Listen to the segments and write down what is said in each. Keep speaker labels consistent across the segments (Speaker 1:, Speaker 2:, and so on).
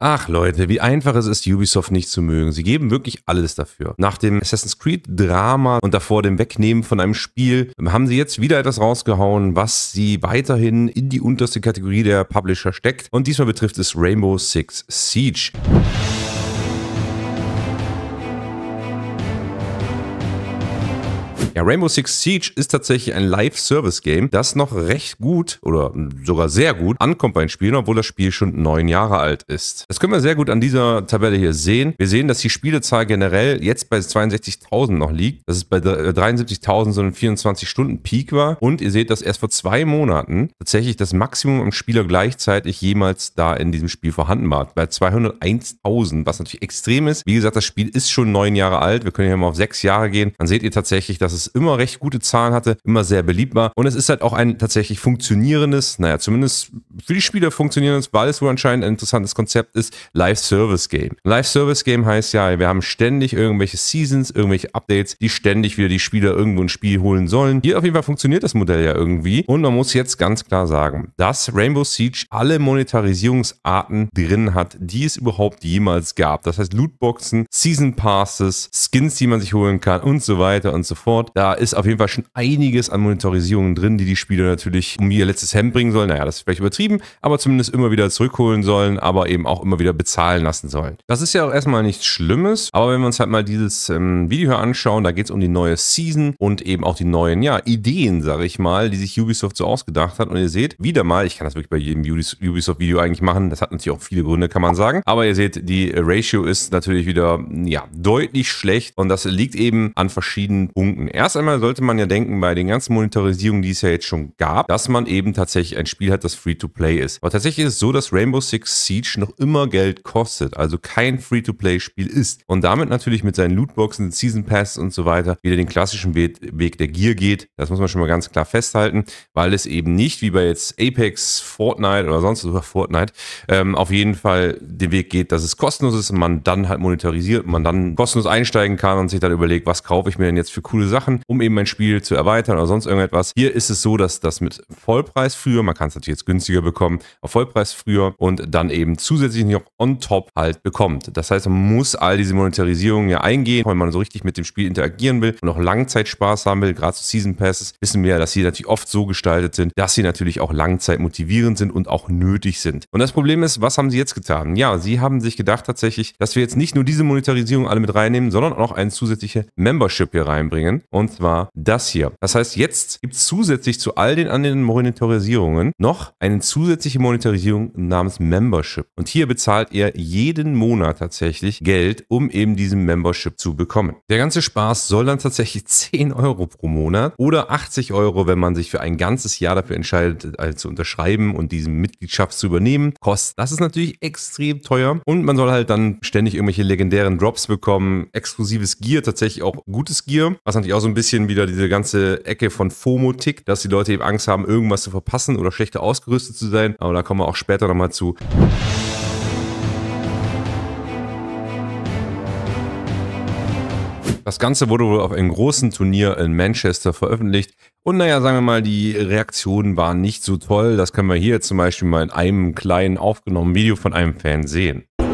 Speaker 1: Ach Leute, wie einfach es ist, Ubisoft nicht zu mögen. Sie geben wirklich alles dafür. Nach dem Assassin's Creed Drama und davor dem Wegnehmen von einem Spiel haben sie jetzt wieder etwas rausgehauen, was sie weiterhin in die unterste Kategorie der Publisher steckt. Und diesmal betrifft es Rainbow Six Siege. Ja, Rainbow Six Siege ist tatsächlich ein Live-Service-Game, das noch recht gut oder sogar sehr gut ankommt bei den Spielen, obwohl das Spiel schon neun Jahre alt ist. Das können wir sehr gut an dieser Tabelle hier sehen. Wir sehen, dass die Spielezahl generell jetzt bei 62.000 noch liegt, dass es bei 73.000 äh, so ein 24-Stunden-Peak war und ihr seht, dass erst vor zwei Monaten tatsächlich das Maximum am Spieler gleichzeitig jemals da in diesem Spiel vorhanden war, bei 201.000, was natürlich extrem ist. Wie gesagt, das Spiel ist schon neun Jahre alt, wir können hier mal auf sechs Jahre gehen, dann seht ihr tatsächlich, dass es es immer recht gute Zahlen hatte, immer sehr beliebt war. Und es ist halt auch ein tatsächlich funktionierendes, naja, zumindest für die Spieler funktionierendes, weil es wohl anscheinend ein interessantes Konzept ist, Live-Service-Game. Live-Service-Game heißt ja, wir haben ständig irgendwelche Seasons, irgendwelche Updates, die ständig wieder die Spieler irgendwo ein Spiel holen sollen. Hier auf jeden Fall funktioniert das Modell ja irgendwie. Und man muss jetzt ganz klar sagen, dass Rainbow Siege alle Monetarisierungsarten drin hat, die es überhaupt jemals gab. Das heißt Lootboxen, Season Passes, Skins, die man sich holen kann und so weiter und so fort. Da ist auf jeden Fall schon einiges an Monitorisierungen drin, die die Spieler natürlich um ihr letztes Hemd bringen sollen. Naja, das ist vielleicht übertrieben, aber zumindest immer wieder zurückholen sollen, aber eben auch immer wieder bezahlen lassen sollen. Das ist ja auch erstmal nichts Schlimmes, aber wenn wir uns halt mal dieses ähm, Video hier anschauen, da geht es um die neue Season und eben auch die neuen, ja, Ideen, sage ich mal, die sich Ubisoft so ausgedacht hat. Und ihr seht, wieder mal, ich kann das wirklich bei jedem Ubisoft-Video eigentlich machen, das hat natürlich auch viele Gründe, kann man sagen, aber ihr seht, die Ratio ist natürlich wieder, ja, deutlich schlecht und das liegt eben an verschiedenen Punkten. Erst Erst einmal sollte man ja denken, bei den ganzen Monetarisierungen, die es ja jetzt schon gab, dass man eben tatsächlich ein Spiel hat, das Free-to-Play ist. Aber tatsächlich ist es so, dass Rainbow Six Siege noch immer Geld kostet, also kein Free-to-Play-Spiel ist. Und damit natürlich mit seinen Lootboxen, Season Pass und so weiter wieder den klassischen Weg der Gier geht. Das muss man schon mal ganz klar festhalten, weil es eben nicht wie bei jetzt Apex, Fortnite oder sonst was, Fortnite, ähm, auf jeden Fall den Weg geht, dass es kostenlos ist und man dann halt monetarisiert, man dann kostenlos einsteigen kann und sich dann überlegt, was kaufe ich mir denn jetzt für coole Sachen machen, um eben ein Spiel zu erweitern oder sonst irgendetwas. Hier ist es so, dass das mit Vollpreis früher, man kann es natürlich jetzt günstiger bekommen, auf Vollpreis früher und dann eben zusätzlich noch on top halt bekommt. Das heißt, man muss all diese Monetarisierungen ja eingehen, wenn man so richtig mit dem Spiel interagieren will und auch Langzeitspaß haben will, gerade zu Season Passes, wissen wir ja, dass sie natürlich oft so gestaltet sind, dass sie natürlich auch Langzeit motivierend sind und auch nötig sind. Und das Problem ist, was haben sie jetzt getan? Ja, sie haben sich gedacht tatsächlich, dass wir jetzt nicht nur diese Monetarisierung alle mit reinnehmen, sondern auch eine zusätzliche Membership hier reinbringen. Und und zwar das hier. Das heißt, jetzt gibt es zusätzlich zu all den anderen Monitorisierungen noch eine zusätzliche Monitorisierung namens Membership. Und hier bezahlt ihr jeden Monat tatsächlich Geld, um eben diesen Membership zu bekommen. Der ganze Spaß soll dann tatsächlich 10 Euro pro Monat oder 80 Euro, wenn man sich für ein ganzes Jahr dafür entscheidet, also zu unterschreiben und diese Mitgliedschaft zu übernehmen, kosten. Das ist natürlich extrem teuer und man soll halt dann ständig irgendwelche legendären Drops bekommen, exklusives Gear, tatsächlich auch gutes Gear, was natürlich auch so so ein bisschen wieder diese ganze Ecke von FOMO-Tick, dass die Leute eben Angst haben, irgendwas zu verpassen oder schlechter ausgerüstet zu sein. Aber da kommen wir auch später nochmal zu. Das Ganze wurde wohl auf einem großen Turnier in Manchester veröffentlicht. Und naja, sagen wir mal, die Reaktionen waren nicht so toll. Das können wir hier zum Beispiel mal in einem kleinen aufgenommenen Video von einem Fan sehen. So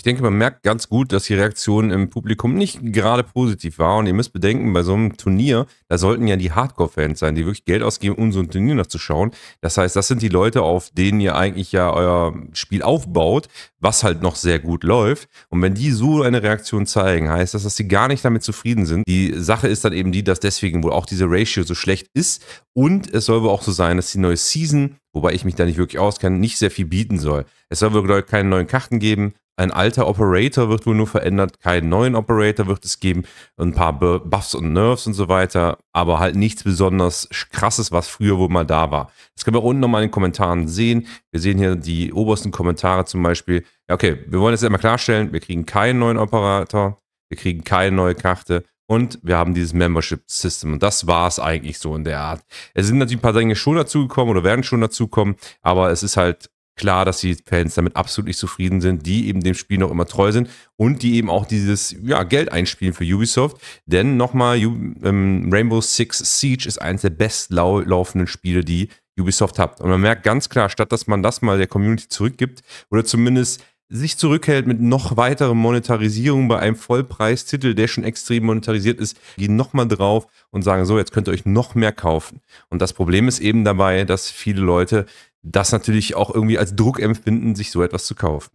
Speaker 1: Ich denke, man merkt ganz gut, dass die Reaktion im Publikum nicht gerade positiv war. Und ihr müsst bedenken, bei so einem Turnier, da sollten ja die Hardcore-Fans sein, die wirklich Geld ausgeben, um so ein Turnier nachzuschauen. Das heißt, das sind die Leute, auf denen ihr eigentlich ja euer Spiel aufbaut, was halt noch sehr gut läuft. Und wenn die so eine Reaktion zeigen, heißt das, dass sie gar nicht damit zufrieden sind. Die Sache ist dann eben die, dass deswegen wohl auch diese Ratio so schlecht ist. Und es soll wohl auch so sein, dass die neue Season wobei ich mich da nicht wirklich auskenne, nicht sehr viel bieten soll. Es soll wohl keine neuen Karten geben, ein alter Operator wird wohl nur verändert, keinen neuen Operator wird es geben, ein paar Buffs und Nerfs und so weiter, aber halt nichts besonders krasses, was früher wohl mal da war. Das können wir unten nochmal in den Kommentaren sehen. Wir sehen hier die obersten Kommentare zum Beispiel. Ja, okay, wir wollen jetzt einmal klarstellen, wir kriegen keinen neuen Operator, wir kriegen keine neue Karte, und wir haben dieses Membership System. Und das war es eigentlich so in der Art. Es sind natürlich ein paar Dinge schon dazugekommen oder werden schon dazukommen, aber es ist halt klar, dass die Fans damit absolut nicht zufrieden sind, die eben dem Spiel noch immer treu sind und die eben auch dieses ja, Geld einspielen für Ubisoft. Denn nochmal, ähm, Rainbow Six Siege ist eines der bestlaufenden Spiele, die Ubisoft hat. Und man merkt ganz klar, statt dass man das mal der Community zurückgibt oder zumindest sich zurückhält mit noch weiterer Monetarisierung bei einem Vollpreistitel, der schon extrem monetarisiert ist, gehen nochmal drauf und sagen so, jetzt könnt ihr euch noch mehr kaufen. Und das Problem ist eben dabei, dass viele Leute das natürlich auch irgendwie als Druck empfinden, sich so etwas zu kaufen.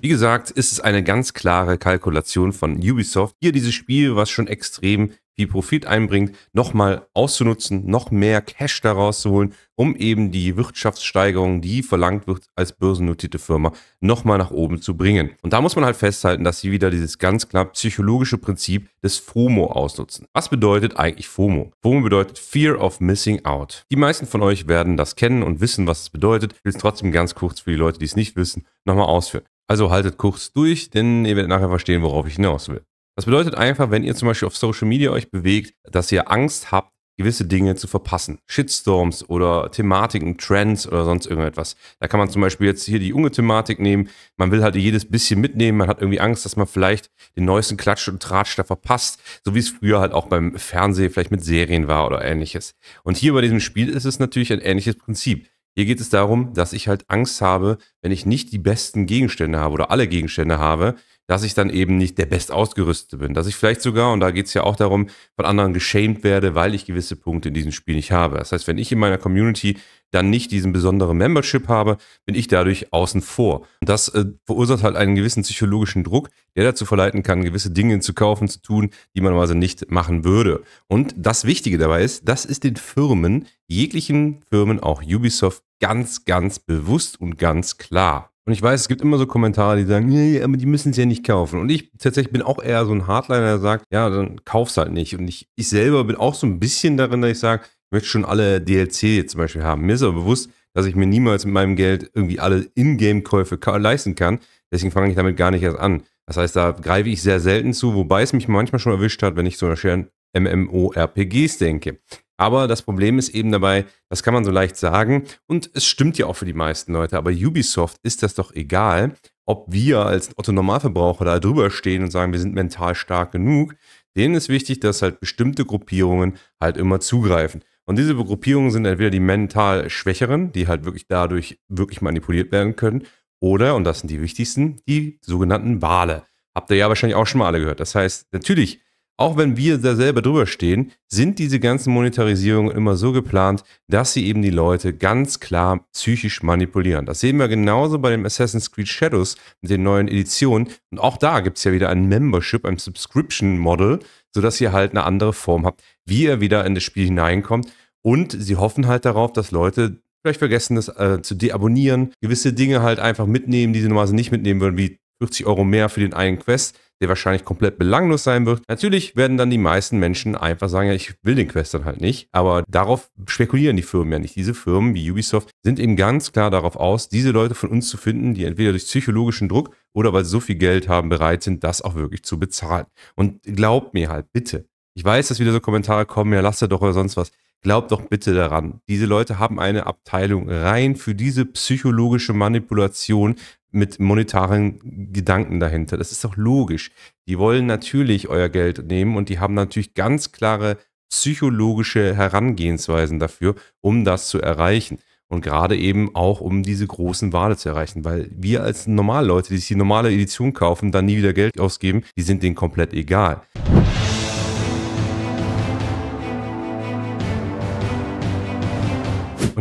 Speaker 1: Wie gesagt, ist es eine ganz klare Kalkulation von Ubisoft, hier dieses Spiel, was schon extrem viel Profit einbringt, nochmal auszunutzen, noch mehr Cash daraus zu holen, um eben die Wirtschaftssteigerung, die verlangt wird als börsennotierte Firma, nochmal nach oben zu bringen. Und da muss man halt festhalten, dass sie wieder dieses ganz knapp psychologische Prinzip des FOMO ausnutzen. Was bedeutet eigentlich FOMO? FOMO bedeutet Fear of Missing Out. Die meisten von euch werden das kennen und wissen, was es bedeutet. Ich will es trotzdem ganz kurz für die Leute, die es nicht wissen, nochmal ausführen. Also haltet kurz durch, denn ihr werdet nachher verstehen, worauf ich hinaus will. Das bedeutet einfach, wenn ihr zum Beispiel auf Social Media euch bewegt, dass ihr Angst habt, gewisse Dinge zu verpassen. Shitstorms oder Thematiken, Trends oder sonst irgendetwas. Da kann man zum Beispiel jetzt hier die junge Thematik nehmen. Man will halt jedes bisschen mitnehmen. Man hat irgendwie Angst, dass man vielleicht den neuesten Klatsch und Tratsch da verpasst. So wie es früher halt auch beim Fernsehen vielleicht mit Serien war oder ähnliches. Und hier bei diesem Spiel ist es natürlich ein ähnliches Prinzip. Hier geht es darum, dass ich halt Angst habe, wenn ich nicht die besten Gegenstände habe oder alle Gegenstände habe, dass ich dann eben nicht der Bestausgerüstete bin. Dass ich vielleicht sogar, und da geht es ja auch darum, von anderen geschämt werde, weil ich gewisse Punkte in diesem Spiel nicht habe. Das heißt, wenn ich in meiner Community dann nicht diesen besonderen Membership habe, bin ich dadurch außen vor. Und das äh, verursacht halt einen gewissen psychologischen Druck, der dazu verleiten kann, gewisse Dinge zu kaufen, zu tun, die man also nicht machen würde. Und das Wichtige dabei ist, das ist den Firmen, jeglichen Firmen, auch Ubisoft, ganz, ganz bewusst und ganz klar. Und ich weiß, es gibt immer so Kommentare, die sagen, nee, aber die müssen es ja nicht kaufen. Und ich tatsächlich bin auch eher so ein Hardliner, der sagt, ja, dann kauf's halt nicht. Und ich, ich selber bin auch so ein bisschen darin, dass ich sage, ich möchte schon alle DLC zum Beispiel haben. Mir ist aber bewusst, dass ich mir niemals mit meinem Geld irgendwie alle Ingame-Käufe leisten kann. Deswegen fange ich damit gar nicht erst an. Das heißt, da greife ich sehr selten zu, wobei es mich manchmal schon erwischt hat, wenn ich so an MMORPGs denke. Aber das Problem ist eben dabei, das kann man so leicht sagen und es stimmt ja auch für die meisten Leute, aber Ubisoft ist das doch egal, ob wir als Otto Normalverbraucher da drüber stehen und sagen, wir sind mental stark genug. Denen ist wichtig, dass halt bestimmte Gruppierungen halt immer zugreifen. Und diese Gruppierungen sind entweder die mental Schwächeren, die halt wirklich dadurch wirklich manipuliert werden können, oder, und das sind die wichtigsten, die sogenannten Wale. Habt ihr ja wahrscheinlich auch schon mal alle gehört. Das heißt, natürlich auch wenn wir da selber drüber stehen, sind diese ganzen Monetarisierungen immer so geplant, dass sie eben die Leute ganz klar psychisch manipulieren. Das sehen wir genauso bei dem Assassin's Creed Shadows mit den neuen Editionen. Und auch da gibt es ja wieder ein Membership, ein Subscription-Model, sodass ihr halt eine andere Form habt, wie ihr wieder in das Spiel hineinkommt. Und sie hoffen halt darauf, dass Leute vielleicht vergessen, das äh, zu deabonnieren, gewisse Dinge halt einfach mitnehmen, die sie normalerweise nicht mitnehmen würden, wie 40 Euro mehr für den einen Quest der wahrscheinlich komplett belanglos sein wird. Natürlich werden dann die meisten Menschen einfach sagen, ja, ich will den Quest dann halt nicht. Aber darauf spekulieren die Firmen ja nicht. Diese Firmen wie Ubisoft sind eben ganz klar darauf aus, diese Leute von uns zu finden, die entweder durch psychologischen Druck oder weil sie so viel Geld haben, bereit sind, das auch wirklich zu bezahlen. Und glaubt mir halt, bitte. Ich weiß, dass wieder so Kommentare kommen, ja, lasst er doch oder sonst was. Glaubt doch bitte daran. Diese Leute haben eine Abteilung rein für diese psychologische Manipulation mit monetaren Gedanken dahinter. Das ist doch logisch. Die wollen natürlich euer Geld nehmen und die haben natürlich ganz klare psychologische Herangehensweisen dafür, um das zu erreichen. Und gerade eben auch, um diese großen Wale zu erreichen. Weil wir als Normalleute, die sich die normale Edition kaufen, dann nie wieder Geld ausgeben, die sind denen komplett egal.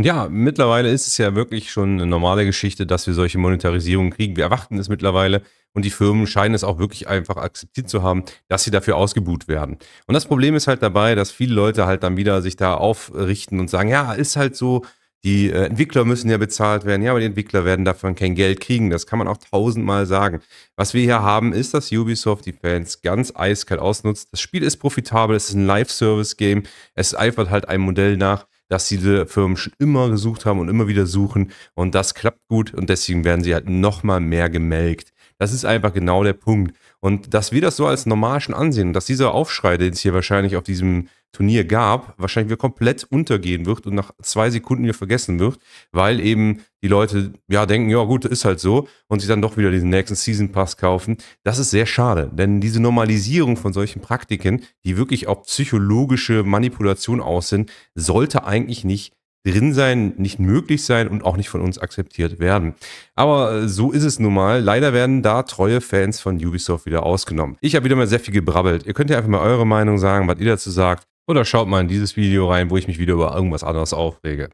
Speaker 1: Und ja, mittlerweile ist es ja wirklich schon eine normale Geschichte, dass wir solche Monetarisierungen kriegen. Wir erwarten es mittlerweile und die Firmen scheinen es auch wirklich einfach akzeptiert zu haben, dass sie dafür ausgebuht werden. Und das Problem ist halt dabei, dass viele Leute halt dann wieder sich da aufrichten und sagen, ja, ist halt so, die äh, Entwickler müssen ja bezahlt werden. Ja, aber die Entwickler werden davon kein Geld kriegen. Das kann man auch tausendmal sagen. Was wir hier haben, ist, dass Ubisoft die Fans ganz eiskalt ausnutzt. Das Spiel ist profitabel. Es ist ein Live-Service-Game. Es eifert halt einem Modell nach, dass diese Firmen schon immer gesucht haben und immer wieder suchen und das klappt gut und deswegen werden sie halt nochmal mehr gemelkt. Das ist einfach genau der Punkt. Und dass wir das so als normal schon ansehen, dass dieser Aufschrei, den es hier wahrscheinlich auf diesem Turnier gab, wahrscheinlich wieder komplett untergehen wird und nach zwei Sekunden wieder vergessen wird, weil eben die Leute ja denken, ja gut, ist halt so und sich dann doch wieder diesen nächsten Season Pass kaufen. Das ist sehr schade, denn diese Normalisierung von solchen Praktiken, die wirklich auf psychologische Manipulation aus sind, sollte eigentlich nicht drin sein, nicht möglich sein und auch nicht von uns akzeptiert werden. Aber äh, so ist es nun mal. Leider werden da treue Fans von Ubisoft wieder ausgenommen. Ich habe wieder mal sehr viel gebrabbelt. Ihr könnt ja einfach mal eure Meinung sagen, was ihr dazu sagt. Oder schaut mal in dieses Video rein, wo ich mich wieder über irgendwas anderes aufrege.